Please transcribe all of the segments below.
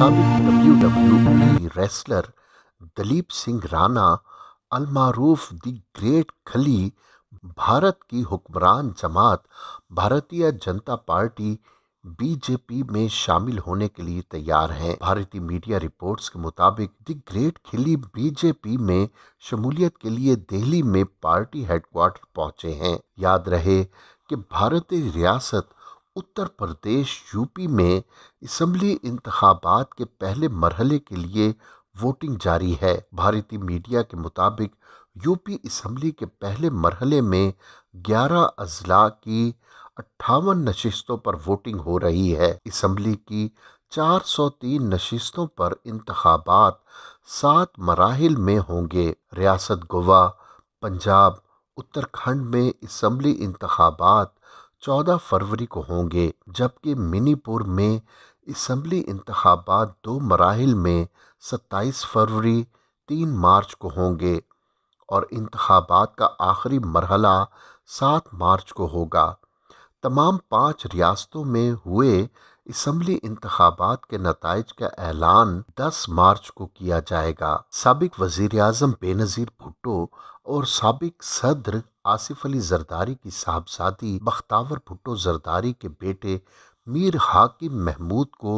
सबक W W wrestler Dalip Singh Rana अलमारूफ the great Khali Bharat की हुक्मरान जमात भारतीय जनता पार्टी बीजेपी में शामिल होने के लिए तैयार हैं भारतीय मीडिया रिपोर्ट्स के मुताबिक द ग्रेट खिली बीजेपी में शमूलियत के लिए दिल्ली में पार्टी हेडक्वार्टर पहुंचे हैं याद रहे कि भारतीय रियासत उत्तर प्रदेश यूपी में इसम्बली इंतबात के पहले मरहले के लिए वोटिंग जारी है भारतीय मीडिया के मुताबिक यूपी इसम्बली के पहले मरहले में ग्यारह अजला की अट्ठावन नशस्तों पर वोटिंग हो रही है इसम्बली की 403 नशस्तों पर इंतबात सात मराहल में होंगे रियासत गोवा पंजाब उत्तराखंड में इसम्बली इंतबात 14 फरवरी को होंगे जबकि मिनीपुर में इसम्बली इंतबात दो मराहल में 27 फरवरी तीन मार्च को होंगे और इंतबात का आखिरी मरहला सात मार्च को होगा तमाम पाँच रियासतों में हुए इसम्बली इंतबात के नतज का ऐलान 10 मार्च को किया जाएगा सबक वजीर अजम बेनज़ीर भुट्टो और सबक सदर आसिफ अली जरदारी की साहबजादी बख्तावर भुट्टो जरदारी के बेटे मीर हाकिम महमूद को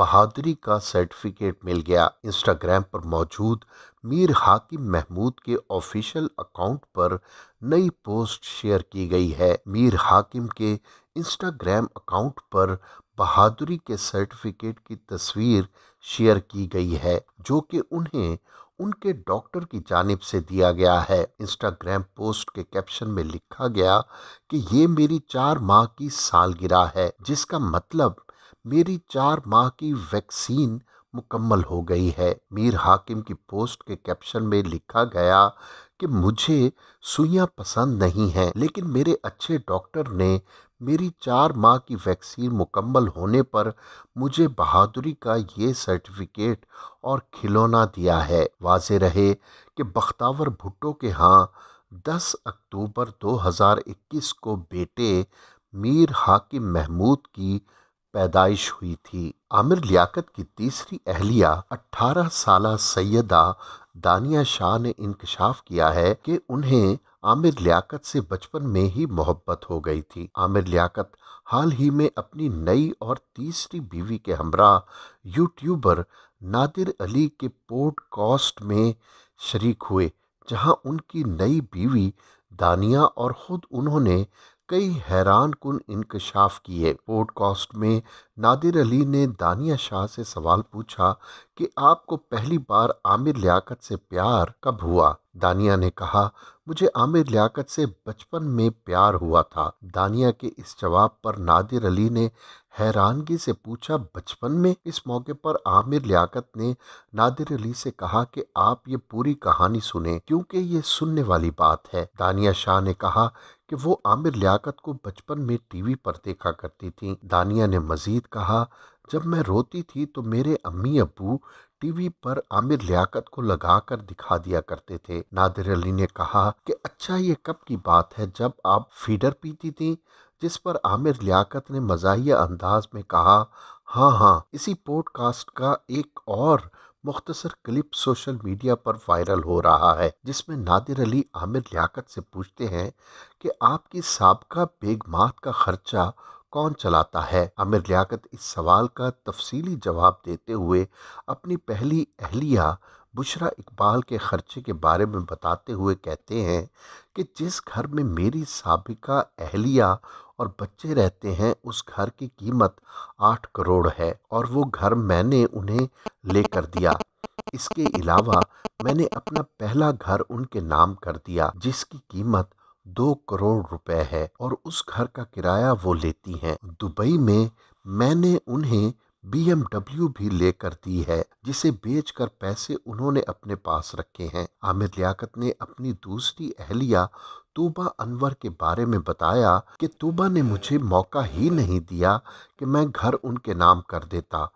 बहादुरी का सर्टिफिकेट मिल गया इंस्टाग्राम पर मौजूद मीर हाकिम महमूद के ऑफिशियल अकाउंट पर नई पोस्ट शेयर की गई है मीर हाकिम के इंस्टाग्राम अकाउंट पर बहादुरी के सर्टिफिकेट की तस्वीर शेयर की गई है जो कि उन्हें उनके डॉक्टर की जानब से दिया गया है इंस्टाग्राम पोस्ट के कैप्शन में लिखा गया कि ये मेरी चार माह की सालगिरह है जिसका मतलब मेरी चार माह की वैक्सीन मुकम्मल हो गई है मीर हाकिम की पोस्ट के कैप्शन में लिखा गया कि मुझे सुइयां पसंद नहीं हैं लेकिन मेरे अच्छे डॉक्टर ने मेरी चार माह की वैक्सीन मुकम्मल होने पर मुझे बहादुरी का ये सर्टिफिकेट और खिलौना दिया है वाज रहे कि बख्तावर भुट्टो के हाँ 10 अक्टूबर 2021 को बेटे मीर हाकिम महमूद की पैदाइश हुई थी आमिर लियाकत की तीसरी अहलिया 18 साल सैदा दानिया शाह ने इंकशाफ किया है कि उन्हें आमिर लियाकत से बचपन में ही मोहब्बत हो गई थी आमिर लियाकत हाल ही में अपनी नई और तीसरी बीवी के हमरा यूट्यूबर नादिर अली के पॉडकास्ट में शरीक हुए जहां उनकी नई बीवी दानिया और ख़ुद उन्होंने कई हैरान कन इंकशाफ किए पॉडकास्ट में नादिर अली ने दानिया शाह से सवाल पूछा कि आपको पहली बार आमिर लियाकत से प्यार कब हुआ दानिया ने कहा मुझे आमिर लियाकत से बचपन में प्यार हुआ था दानिया के इस जवाब पर नादिर अली ने हैरानगी से पूछा बचपन में इस मौके पर आमिर लियाकत ने नादिर अली से कहा कि आप ये पूरी कहानी सुने क्योंकि ये सुनने वाली बात है दानिया शाह ने कहा कि वो आमिर लियाकत को बचपन में टीवी पर देखा करती थी दानिया ने मज़ीद कहा जब मैं रोती थी तो मेरे अम्मी अबू टीवी पर आमिर लियाकत को लगा कर दिखा दिया करते थे नादिर अली ने कहा कि अच्छा ये कब की बात है जब आप फीडर पीती थी जिस पर आमिर लियाकत ने मजाही अंदाज में कहा हाँ हाँ इसी पॉडकास्ट का एक और मुख्तसर क्लिप सोशल मीडिया पर वायरल हो रहा है जिसमें नादिर अली आमिर लियाकत से पूछते हैं कि आपकी सबका बेगमात का खर्चा कौन चलाता है आमिर लियाकत इस सवाल का तफसीली जवाब देते हुए अपनी पहली अहलिया बुशरा इकबाल के ख़र्चे के बारे में बताते हुए कहते हैं कि जिस घर में मेरी सबका अहलिया और बच्चे रहते हैं उस घर की कीमत आठ करोड़ है और वो घर मैंने उन्हें लेकर दिया इसके अलावा मैंने अपना पहला घर उनके नाम कर दिया जिसकी कीमत दो करोड़ रुपए है और उस घर का किराया वो लेती हैं दुबई में मैंने उन्हें बीएमडब्ल्यू भी लेकर दी है जिसे बेचकर पैसे उन्होंने अपने पास रखे हैं आमिर लियाकत ने अपनी दूसरी अहलिया तूबा अनवर के बारे में बताया कि तूबा ने मुझे मौका ही नहीं दिया कि मैं घर उनके नाम कर देता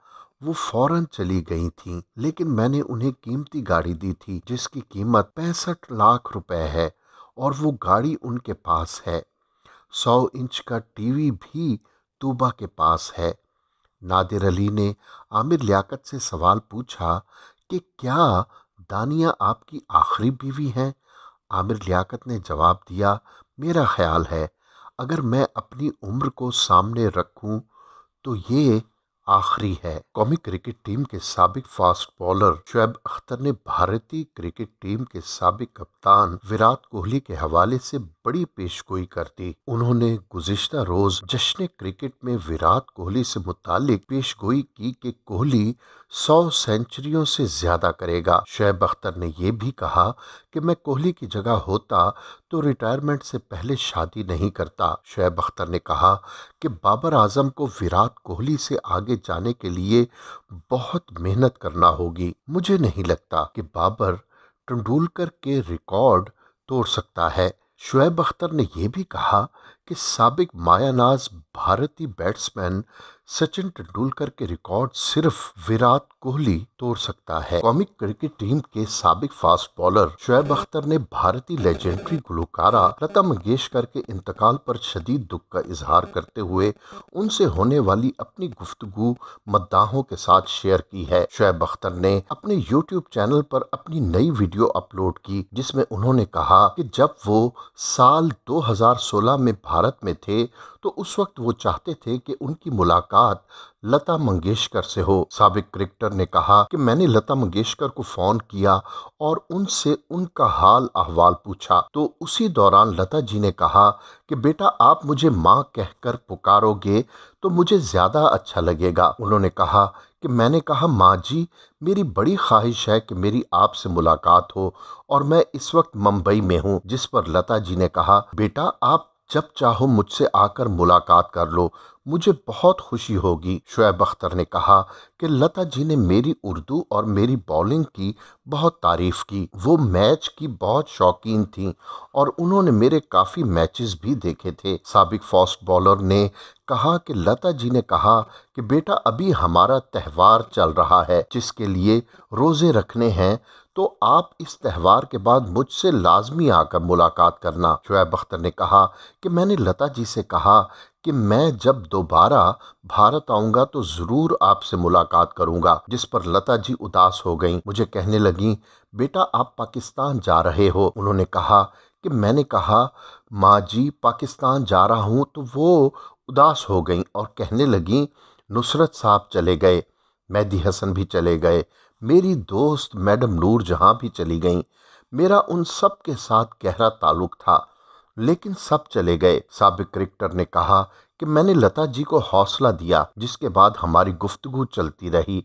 वो फौरन चली गई थीं लेकिन मैंने उन्हें कीमती गाड़ी दी थी जिसकी कीमत पैंसठ लाख रुपए है और वो गाड़ी उनके पास है सौ इंच का टीवी भी तूबा के पास है नादिर अली ने आमिर लियाकत से सवाल पूछा कि क्या दानिया आपकी आखिरी बीवी हैं आमिर लियाकत ने जवाब दिया मेरा ख्याल है अगर मैं अपनी उम्र को सामने रखूं तो ये आखिरी है कौमी क्रिकेट टीम के सबक फास्ट बॉलर शुएब अख्तर ने भारतीय क्रिकेट टीम के सबक कप्तान विराट कोहली के हवाले से बड़ी पेशगोई कर दी उन्होंने गुजशत रोज जश्न क्रिकेट में विराट कोहली से मुतालिक पेशगोई की कि कोहली सौ सेंचुरियों से ज्यादा करेगा शुएब अख्तर ने यह भी कहा कि मैं कोहली की जगह होता तो रिटायरमेंट से पहले शादी नहीं करता शुएब अख्तर ने कहा कि बाबर आजम को विराट कोहली से आगे जाने के लिए बहुत मेहनत करना होगी मुझे नहीं लगता कि बाबर तेंदुलकर के रिकॉर्ड तोड़ सकता है शुएब अख्तर ने यह भी कहा कि सबक मायानाज भारतीय बैट्समैन सचिन तेंदुलकर के रिकॉर्ड सिर्फ विराट कोहली तोड़ सकता है कॉमिक क्रिकेट टीम के सबक फास्ट बॉलर शुएब अख्तर ने भारतीय लेजेंडरी गुलकारा लता मंगेशकर के इंतकाल पर शदीद दुख का इजहार करते हुए उनसे होने वाली अपनी गुफ्तगु मद्दाहों के साथ शेयर की है शुएब अख्तर ने अपने यूट्यूब चैनल पर अपनी नई वीडियो अपलोड की जिसमे उन्होंने कहा की जब वो साल 2016 में भारत में थे तो उस वक्त वो चाहते थे कि उनकी मुलाकात लता मंगेशकर से हो सबक क्रिकेटर ने कहा कि मैंने लता मंगेशकर को फोन किया और उनसे उनका हाल अहवाल पूछा तो उसी दौरान लता जी ने कहा कि बेटा आप मुझे माँ कहकर पुकारोगे तो मुझे ज़्यादा अच्छा लगेगा उन्होंने कहा कि मैंने कहा माँ जी मेरी बड़ी ख्वाहिश है कि मेरी आपसे मुलाकात हो और मैं इस वक्त मुंबई में हूँ जिस पर लता जी ने कहा बेटा आप जब चाहो मुझसे आकर मुलाकात कर लो मुझे बहुत खुशी होगी शुएब अख्तर ने कहा कि लता जी ने मेरी उर्दू और मेरी बॉलिंग की बहुत तारीफ़ की वो मैच की बहुत शौकीन थी और उन्होंने मेरे काफ़ी मैचेस भी देखे थे सबक फास्ट बॉलर ने कहा कि लता जी ने कहा कि बेटा अभी हमारा त्यौहार चल रहा है जिसके लिए रोज़े रखने हैं तो आप इस त्यौहार के बाद मुझसे लाजमी आकर मुलाकात करना शुएब अख्तर ने कहा कि मैंने लता जी से कहा कि मैं जब दोबारा भारत आऊँगा तो ज़रूर आपसे मुलाकात करूँगा जिस पर लता जी उदास हो गईं मुझे कहने लगीं बेटा आप पाकिस्तान जा रहे हो उन्होंने कहा कि मैंने कहा माँ जी पाकिस्तान जा रहा हूँ तो वो उदास हो गईं और कहने लगीं नुसरत साहब चले गए मैदी हसन भी चले गए मेरी दोस्त मैडम नूर जहाँ भी चली गईं मेरा उन सब के साथ गहरा ताल्लुक था लेकिन सब चले गए सबक क्रिकेटर ने कहा कि मैंने लता जी को हौसला दिया जिसके बाद हमारी गुफ्तगु चलती रही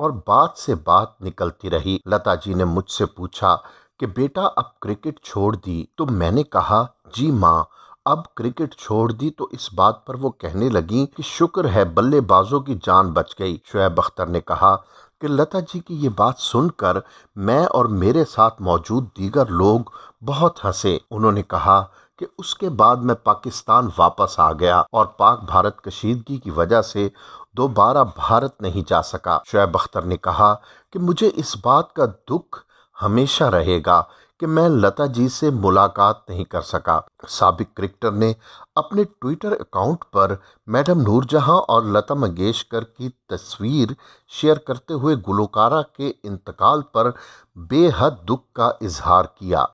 और बात से बात निकलती रही लता जी ने मुझसे पूछा कि बेटा अब क्रिकेट छोड़ दी तो मैंने कहा जी माँ अब क्रिकेट छोड़ दी तो इस बात पर वो कहने लगी कि शुक्र है बल्लेबाजों की जान बच गई शुएब अख्तर ने कहा कि लता जी की ये बात सुनकर मैं और मेरे साथ मौजूद दीगर लोग बहुत हंसे उन्होंने कहा कि उसके बाद मैं पाकिस्तान वापस आ गया और पाक भारत कशीदगी की वजह से दोबारा भारत नहीं जा सका शुएब अख्तर ने कहा कि मुझे इस बात का दुख हमेशा रहेगा कि मैं लता जी से मुलाकात नहीं कर सका सबक क्रिकेटर ने अपने ट्विटर अकाउंट पर मैडम नूरजहां और लता मंगेशकर की तस्वीर शेयर करते हुए गुलकारा के इंतकाल पर बेहद दुख का इजहार किया